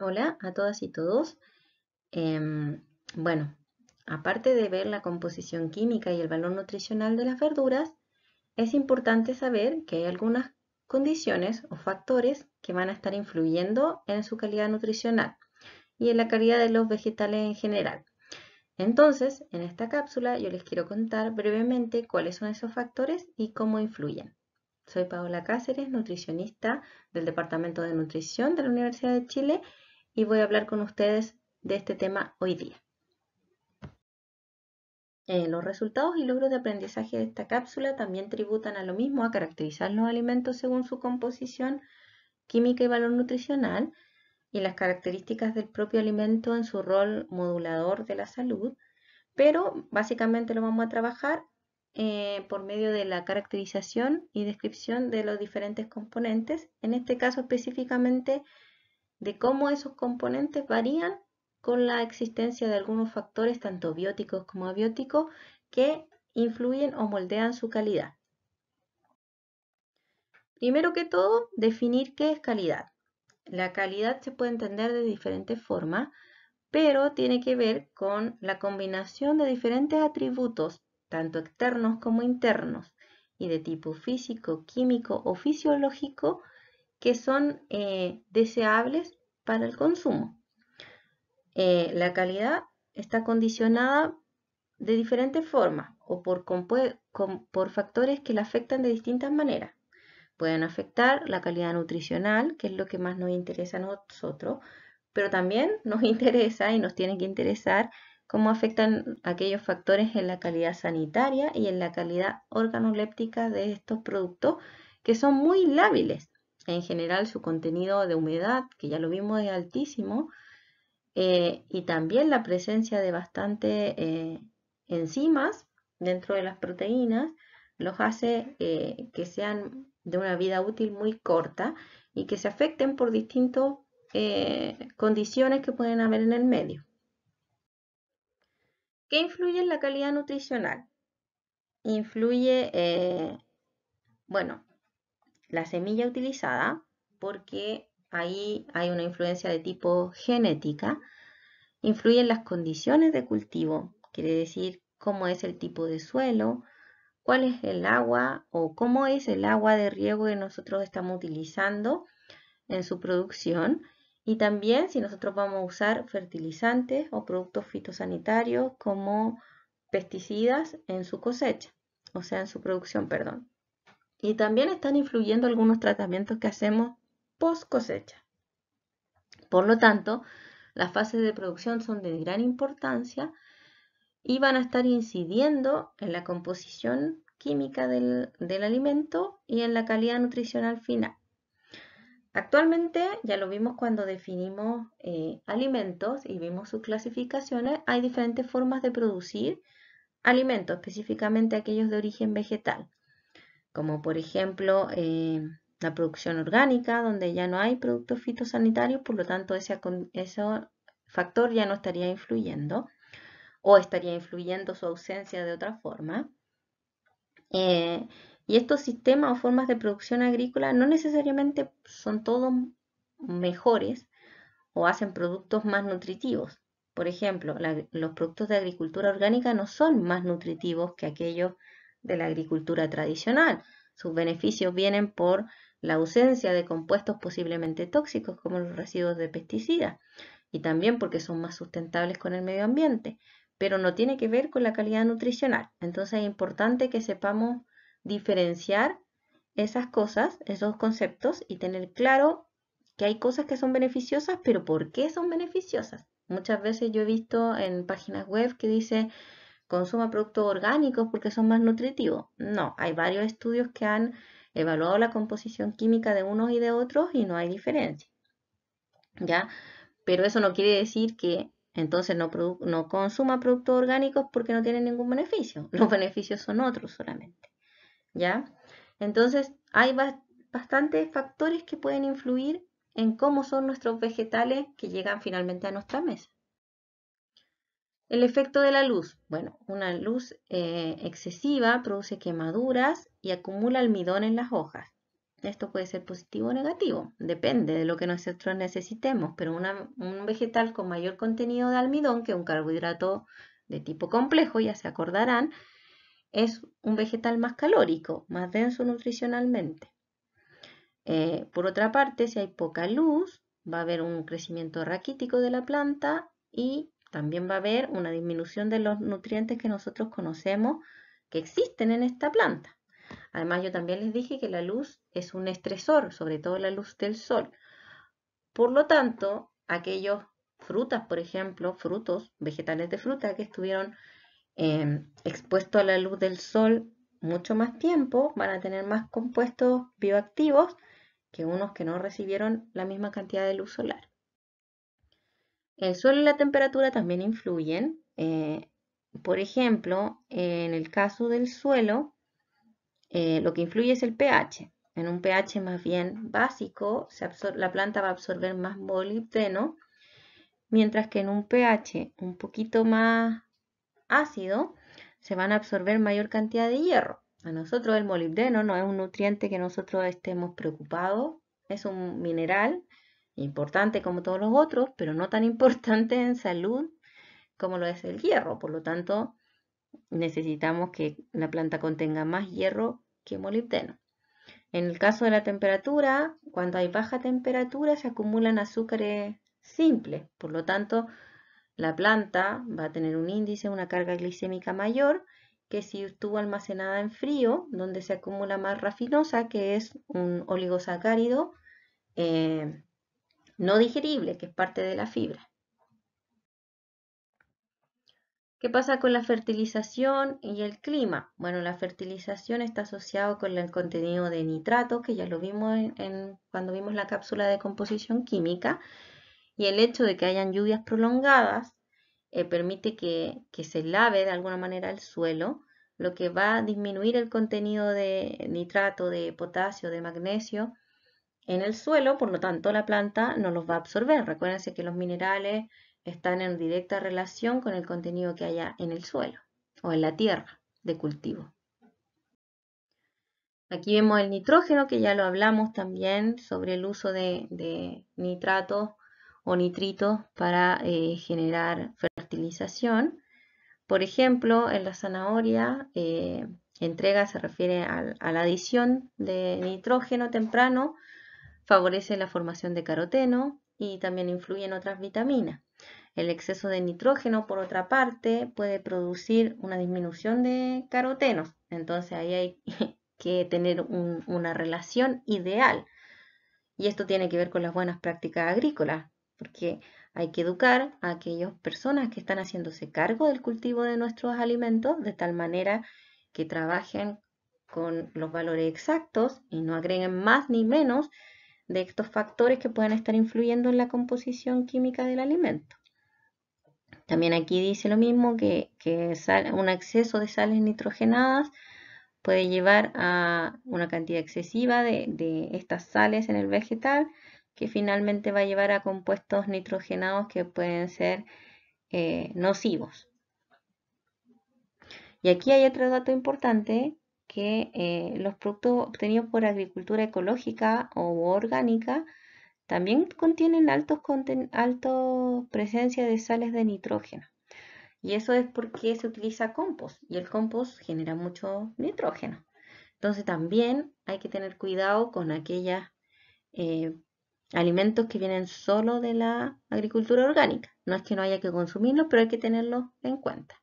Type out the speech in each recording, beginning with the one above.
Hola a todas y todos. Em, bueno, aparte de ver la composición química y el valor nutricional de las verduras, es importante saber que hay algunas condiciones o factores que van a estar influyendo en su calidad nutricional y en la calidad de los vegetales en general. Entonces, en esta cápsula yo les quiero contar brevemente cuáles son esos factores y cómo influyen. Soy Paola Cáceres, nutricionista del Departamento de Nutrición de la Universidad de Chile y voy a hablar con ustedes de este tema hoy día. Eh, los resultados y logros de aprendizaje de esta cápsula también tributan a lo mismo, a caracterizar los alimentos según su composición química y valor nutricional y las características del propio alimento en su rol modulador de la salud, pero básicamente lo vamos a trabajar eh, por medio de la caracterización y descripción de los diferentes componentes, en este caso específicamente de cómo esos componentes varían con la existencia de algunos factores, tanto bióticos como abióticos, que influyen o moldean su calidad. Primero que todo, definir qué es calidad. La calidad se puede entender de diferentes formas, pero tiene que ver con la combinación de diferentes atributos, tanto externos como internos, y de tipo físico, químico o fisiológico, que son eh, deseables para el consumo. Eh, la calidad está condicionada de diferentes formas o por, factores que la afectan de distintas maneras. Pueden afectar la calidad nutricional, que es lo que más nos interesa a nosotros, pero también nos interesa y nos tiene que interesar cómo afectan aquellos factores en la calidad sanitaria y en la calidad organoléptica de estos productos que son muy lábiles en general su contenido de humedad, que ya lo vimos, es altísimo. Eh, y también la presencia de bastantes eh, enzimas dentro de las proteínas los hace eh, que sean de una vida útil muy corta y que se afecten por distintas condiciones que pueden haber en el medio. ¿Qué influye en la calidad nutricional? Influye, bueno, la semilla utilizada porque ahí hay una influencia de tipo genética. Influyen las condiciones de cultivo, quiere decir cómo es el tipo de suelo, cuál es el agua o cómo es el agua de riego que nosotros estamos utilizando en su producción y también si nosotros vamos a usar fertilizantes o productos fitosanitarios como pesticidas en su cosecha, o sea, en su producción, perdón. Y también están influyendo algunos tratamientos que hacemos post cosecha. Por lo tanto, las fases de producción son de gran importancia y van a estar incidiendo en la composición química del, alimento y en la calidad nutricional final. Actualmente, ya lo vimos cuando definimos eh, alimentos y vimos sus clasificaciones, hay diferentes formas de producir alimentos, específicamente aquellos de origen vegetal como por ejemplo em, la producción orgánica, donde ya no hay productos fitosanitarios, por lo tanto ese, factor ya no estaría influyendo o estaría influyendo su ausencia de otra forma. Eh, y estos sistemas o formas de producción agrícola no necesariamente son todos mejores o hacen productos más nutritivos. Por ejemplo, los productos de agricultura orgánica no son más nutritivos que aquellos de la agricultura tradicional. Sus beneficios vienen por la ausencia de compuestos posiblemente tóxicos como los residuos de pesticidas y también porque son más sustentables con el medio ambiente, pero no tiene que ver con la calidad nutricional. Entonces es importante que sepamos diferenciar esas cosas, esos conceptos y tener claro que hay cosas que son beneficiosas, pero ¿por qué son beneficiosas? Muchas veces yo he visto en páginas web que dice consuma productos orgánicos porque son más nutritivos. No, hay varios estudios que han evaluado la composición química de unos y de otros y no hay diferencia. ¿Ya? Pero eso no quiere decir que entonces no, consuma productos orgánicos porque no tienen ningún beneficio. Los beneficios son otros solamente. ¿Ya? Entonces hay bastantes factores que pueden influir en cómo son nuestros vegetales que llegan finalmente a nuestra mesa. El efecto de la luz. Bueno, una luz eh, excesiva produce quemaduras y acumula almidón en las hojas. Esto puede ser positivo o negativo, depende de lo que nosotros necesitemos, pero un vegetal con mayor contenido de almidón que un carbohidrato de tipo complejo, ya se acordarán, es un vegetal más calórico, más denso nutricionalmente. Eh, por otra parte, si hay poca luz, va a haber un crecimiento raquítico de la planta y también va a haber una disminución de los nutrientes que nosotros conocemos que existen en esta planta. Además, yo también les dije que la luz es un estresor, sobre todo la luz del sol. Por lo tanto, aquellos frutas, por ejemplo, frutos, vegetales de fruta que estuvieron em, expuestos a la luz del sol mucho más tiempo, van a tener más compuestos bioactivos que unos que no recibieron la misma cantidad de luz solar. El suelo y la temperatura también influyen. Eh, por ejemplo, en el caso del suelo, eh, lo que influye es el pH. En un pH más bien básico, la planta va a absorber más molibdeno, mientras que en un pH un poquito más ácido, se van a absorber mayor cantidad de hierro. A nosotros el molibdeno no es un nutriente que nosotros estemos preocupados, es un mineral importante como todos los otros, pero no tan importante en salud como lo es el hierro. Por lo tanto, necesitamos que la planta contenga más hierro que molibdeno. En el caso de la temperatura, cuando hay baja temperatura se acumulan azúcares simples. Por lo tanto, la planta va a tener un índice, una carga glicémica mayor que si estuvo almacenada en frío, donde se acumula más rafinosa, que es un oligosacárido eh, no digerible, que es parte de la fibra. ¿Qué pasa con la fertilización y el clima? Bueno, la fertilización está asociado con el contenido de nitrato, que ya lo vimos cuando vimos la cápsula de composición química, y el hecho de que hayan lluvias prolongadas eh, permite que se lave de alguna manera el suelo, lo que va a disminuir el contenido de nitrato, de potasio, de magnesio, en el suelo, por lo tanto la planta no los va a absorber. Recuérdense que los minerales están en directa relación con el contenido que haya en el suelo o en la tierra de cultivo. Aquí vemos el nitrógeno, que ya lo hablamos también sobre el uso de, nitratos o nitritos para eh, generar fertilización. Por ejemplo, en la zanahoria, eh, entrega se refiere a la adición de nitrógeno temprano favorece la formación de caroteno y también influye en otras vitaminas. El exceso de nitrógeno, por otra parte, puede producir una disminución de carotenos. Entonces ahí hay que tener una relación ideal. Y esto tiene que ver con las buenas prácticas agrícolas, porque hay que educar a aquellas personas que están haciéndose cargo del cultivo de nuestros alimentos de tal manera que trabajen con los valores exactos y no agreguen más ni menos de estos factores que pueden estar influyendo en la composición química del alimento. También aquí dice lo mismo que, un exceso de sales nitrogenadas puede llevar a una cantidad excesiva de, estas sales en el vegetal que finalmente va a llevar a compuestos nitrogenados que pueden ser eh, nocivos. Y aquí hay otro dato importante que eh, los productos obtenidos por agricultura ecológica o orgánica también contienen altos, presencia de sales de nitrógeno. Y eso es porque se utiliza compost y el compost genera mucho nitrógeno. Entonces también hay que tener cuidado con aquellos eh, alimentos que vienen solo de la agricultura orgánica. No es que no haya que consumirlos, pero hay que tenerlos en cuenta.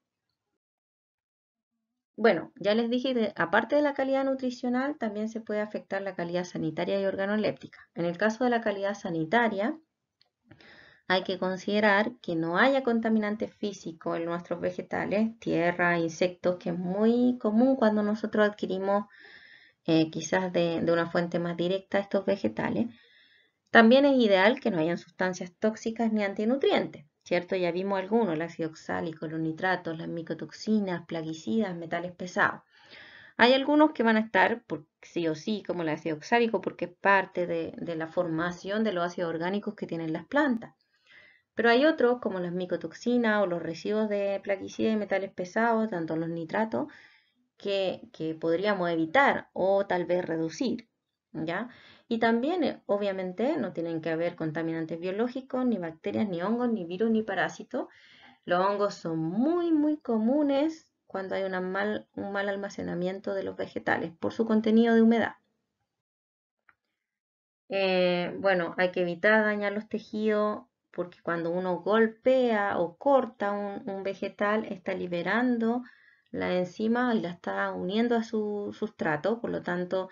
Bueno, ya les dije aparte de la calidad nutricional, también se puede afectar la calidad sanitaria y organoléptica. En el caso de la calidad sanitaria, hay que considerar que no haya contaminante físico en nuestros vegetales, tierra, insectos, que es muy común cuando nosotros adquirimos eh, quizás de, una fuente más directa estos vegetales. También es ideal que no hayan sustancias tóxicas ni antinutrientes. ¿cierto? Ya vimos algunos, el ácido oxálico, los nitratos, las micotoxinas, plaguicidas, metales pesados. Hay algunos que van a estar por, sí o sí, como el ácido oxálico, porque es parte de, la formación de los ácidos orgánicos que tienen las plantas. Pero hay otros, como las micotoxinas o los residuos de plaguicidas y metales pesados, tanto los nitratos, que, que podríamos evitar o tal vez reducir, ¿ya? Y también, eh, obviamente, no tienen que haber contaminantes biológicos, ni bacterias, ni hongos, ni virus, ni parásitos. Los hongos son muy, muy comunes cuando hay un mal almacenamiento de los vegetales por su contenido de humedad. Eh, bueno, hay que evitar dañar los tejidos porque cuando uno golpea o corta un, un vegetal está liberando la enzima y la está uniendo a su sustrato, por lo tanto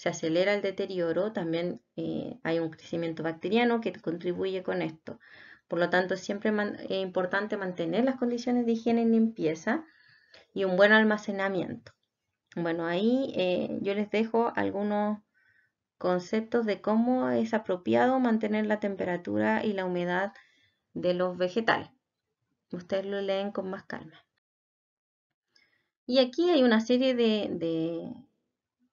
se acelera el deterioro, también eh, hay un crecimiento bacteriano que contribuye con esto. Por lo tanto, siempre es importante mantener las condiciones de higiene y limpieza y un buen almacenamiento. Bueno, ahí eh, yo les dejo algunos conceptos de cómo es apropiado mantener la temperatura y la humedad de los vegetales. Ustedes lo leen con más calma. Y aquí hay una serie de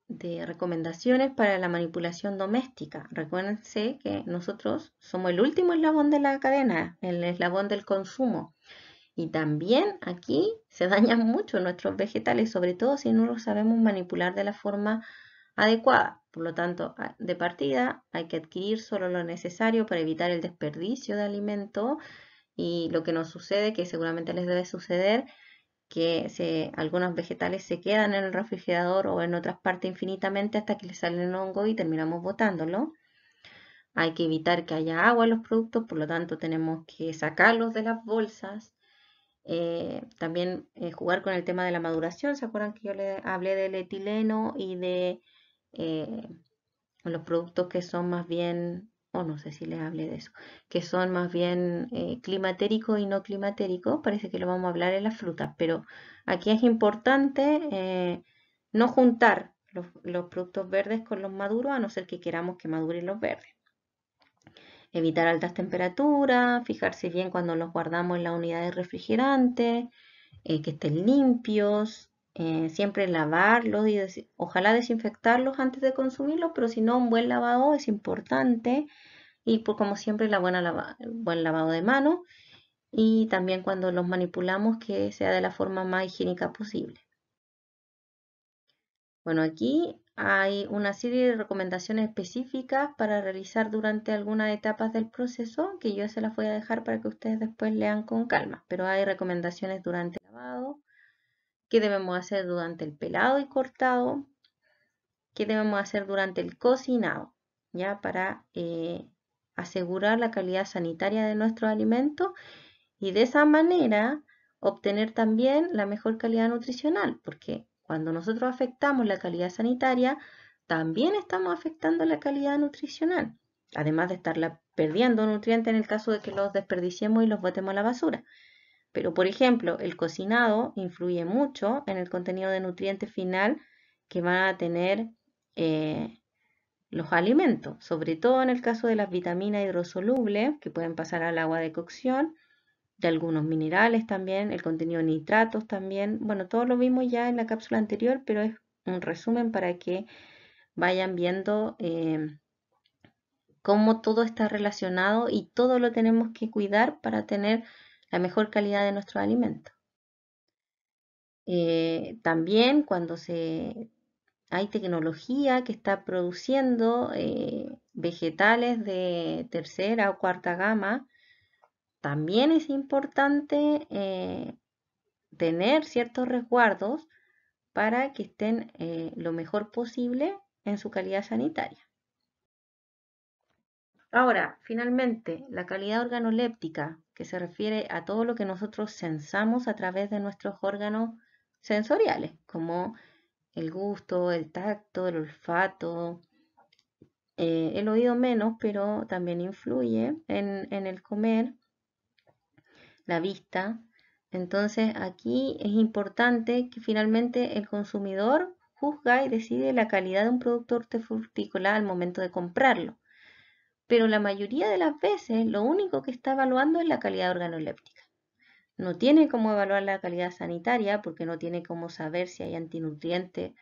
de recomendaciones para la manipulación doméstica. Recuérdense que nosotros somos el último eslabón de la cadena, el eslabón del consumo. Y también aquí se dañan mucho nuestros vegetales, sobre todo si no los sabemos manipular de la forma adecuada. Por lo tanto, de partida hay que adquirir solo lo necesario para evitar el desperdicio de alimento y lo que nos sucede, que seguramente les debe suceder, que se, algunos vegetales se quedan en el refrigerador o en otras partes infinitamente hasta que le salen hongo y terminamos botándolo. Hay que evitar que haya agua en los productos, por lo tanto tenemos que sacarlos de las bolsas. Eh, también eh, jugar con el tema de la maduración. ¿Se acuerdan que yo les hablé del etileno y de eh, los productos que son más bien o no sé si le hablé de eso, que son más bien eh, climatérico y no climatérico, parece que lo vamos a hablar en las frutas, pero aquí es importante eh, no juntar los, productos verdes con los maduros, a no ser que queramos que maduren los verdes. Evitar altas temperaturas, fijarse bien cuando los guardamos en la unidad refrigerantes, eh, que estén limpios, eh, siempre lavarlos y ojalá desinfectarlos antes de consumirlos, pero si no, un buen lavado es importante y por, pues, como siempre la buena buen lavado de manos y también cuando los manipulamos que sea de la forma más higiénica posible. Bueno, aquí hay una serie de recomendaciones específicas para realizar durante algunas etapas del proceso que yo se las voy a dejar para que ustedes después lean con calma, pero hay recomendaciones durante el lavado, qué debemos hacer durante el pelado y cortado, qué debemos hacer durante el cocinado, ya para eh, asegurar la calidad sanitaria de nuestros alimentos y de esa manera obtener también la mejor calidad nutricional, porque cuando nosotros afectamos la calidad sanitaria, también estamos afectando la calidad nutricional, además de estar perdiendo nutrientes en el caso de que los desperdiciemos y los botemos a la basura. Pero, por ejemplo, el cocinado influye mucho en el contenido de nutriente final que van a tener eh, los alimentos, sobre todo en el caso de las vitaminas hidrosolubles que pueden pasar al agua de cocción, de algunos minerales también, el contenido de nitratos también. Bueno, todo lo vimos ya en la cápsula anterior, pero es un resumen para que vayan viendo eh, cómo todo está relacionado y todo lo tenemos que cuidar para tener la mejor calidad de nuestros alimentos. Eh, también cuando hay tecnología que está produciendo eh, vegetales de tercera o cuarta gama, también es importante eh, tener ciertos resguardos para que estén lo mejor posible en su calidad sanitaria. Ahora, finalmente, la calidad organoléptica que se refiere a todo lo que nosotros sensamos a través de nuestros órganos sensoriales, como el gusto, el tacto, el olfato, eh, el oído menos, pero también influye en, el comer, la vista. Entonces aquí es importante que finalmente el consumidor juzga y decide la calidad de un producto hortofrutícola al momento de comprarlo pero la mayoría de las veces lo único que está evaluando es la calidad organoléptica. No tiene cómo evaluar la calidad sanitaria porque no tiene cómo saber si hay antinutrientes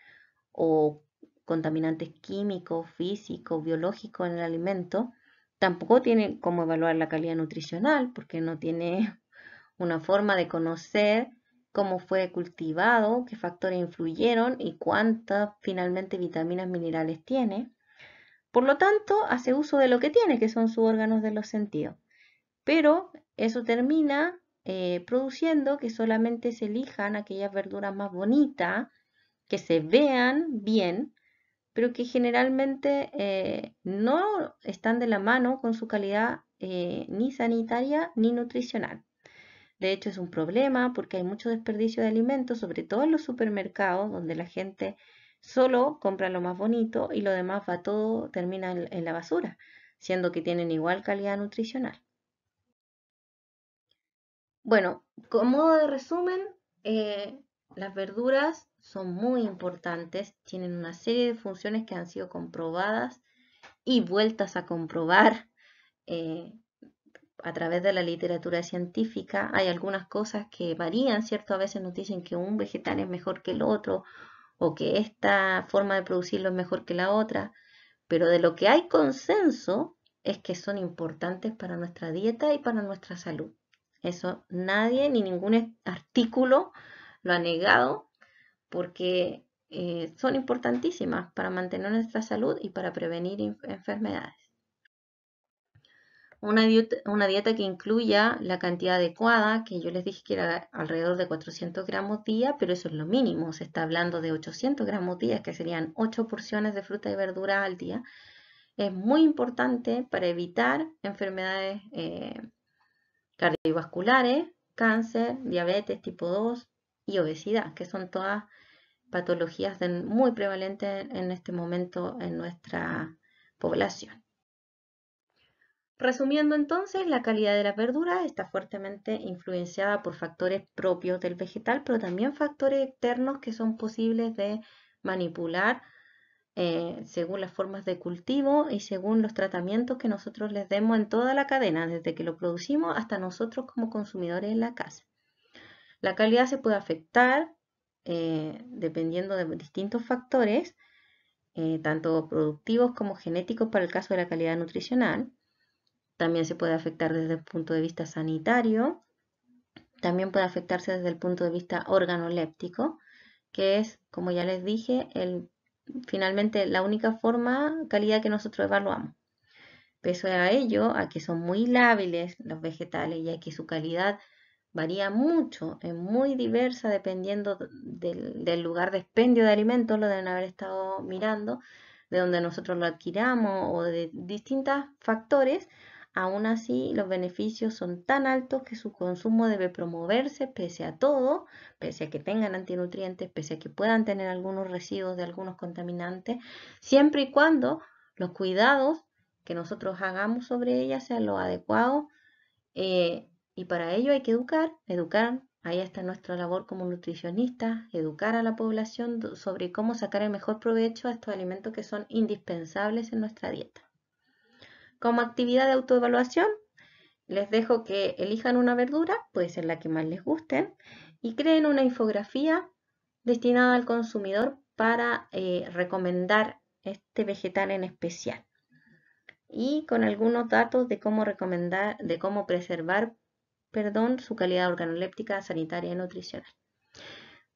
o contaminantes químicos, físicos, biológicos en el alimento. Tampoco tiene cómo evaluar la calidad nutricional porque no tiene una forma de conocer cómo fue cultivado, qué factores influyeron y cuántas finalmente vitaminas minerales tiene. Por lo tanto, hace uso de lo que tiene, que son sus órganos de los sentidos. Pero eso termina eh, produciendo que solamente se elijan aquellas verduras más bonitas, que se vean bien, pero que generalmente eh, no están de la mano con su calidad eh, ni sanitaria ni nutricional. De hecho, es un problema porque hay mucho desperdicio de alimentos, sobre todo en los supermercados, donde la gente Solo compran lo más bonito y lo demás va todo, termina en, la basura, siendo que tienen igual calidad nutricional. Bueno, como modo de resumen, eh, las verduras son muy importantes, tienen una serie de funciones que han sido comprobadas y vueltas a comprobar eh, a través de la literatura científica. Hay algunas cosas que varían, ¿cierto? A veces nos dicen que un vegetal es mejor que el otro o que esta forma de producirlo es mejor que la otra, pero de lo que hay consenso es que son importantes para nuestra dieta y para nuestra salud. Eso nadie ni ningún artículo lo ha negado porque eh, son importantísimas para mantener nuestra salud y para prevenir enfermedades una dieta, que incluya la cantidad adecuada, que yo les dije que era alrededor de 400 gramos día, pero eso es lo mínimo, se está hablando de 800 gramos día, que serían 8 porciones de fruta y verdura al día. Es muy importante para evitar enfermedades eh, cardiovasculares, cáncer, diabetes tipo 2 y obesidad, que son todas patologías muy prevalentes en este momento en nuestra población. Resumiendo entonces, la calidad de la verdura está fuertemente influenciada por factores propios del vegetal, pero también factores externos que son posibles de manipular eh, según las formas de cultivo y según los tratamientos que nosotros les demos en toda la cadena, desde que lo producimos hasta nosotros como consumidores en la casa. La calidad se puede afectar eh, dependiendo de distintos factores, eh, tanto productivos como genéticos para el caso de la calidad nutricional también se puede afectar desde el punto de vista sanitario, también puede afectarse desde el punto de vista organoléptico, que es, como ya les dije, el, finalmente la única forma, calidad que nosotros evaluamos. Pese a ello, a que son muy lábiles los vegetales y a que su calidad varía mucho, es muy diversa dependiendo del, del lugar de expendio de alimentos, lo deben haber estado mirando, de donde nosotros lo adquiramos o de distintos factores, Aún así, los beneficios son tan altos que su consumo debe promoverse pese a todo, pese a que tengan antinutrientes, pese a que puedan tener algunos residuos de algunos contaminantes, siempre y cuando los cuidados que nosotros hagamos sobre ellas sean lo adecuados. Eh, y para ello hay que educar, educar. Ahí está nuestra labor como nutricionistas, educar a la población sobre cómo sacar el mejor provecho a estos alimentos que son indispensables en nuestra dieta. Como actividad de autoevaluación, les dejo que elijan una verdura, puede ser la que más les guste, y creen una infografía destinada al consumidor para eh, recomendar este vegetal en especial. Y con algunos datos de cómo recomendar, de cómo preservar, perdón, su calidad organoléptica, sanitaria y nutricional.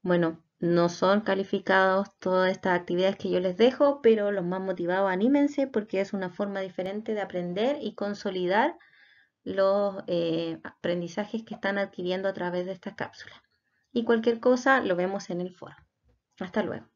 Bueno, no son calificados todas estas actividades que yo les dejo, pero los más motivados anímense porque es una forma diferente de aprender y consolidar los eh, aprendizajes que están adquiriendo a través de estas cápsulas. Y cualquier cosa lo vemos en el foro. Hasta luego.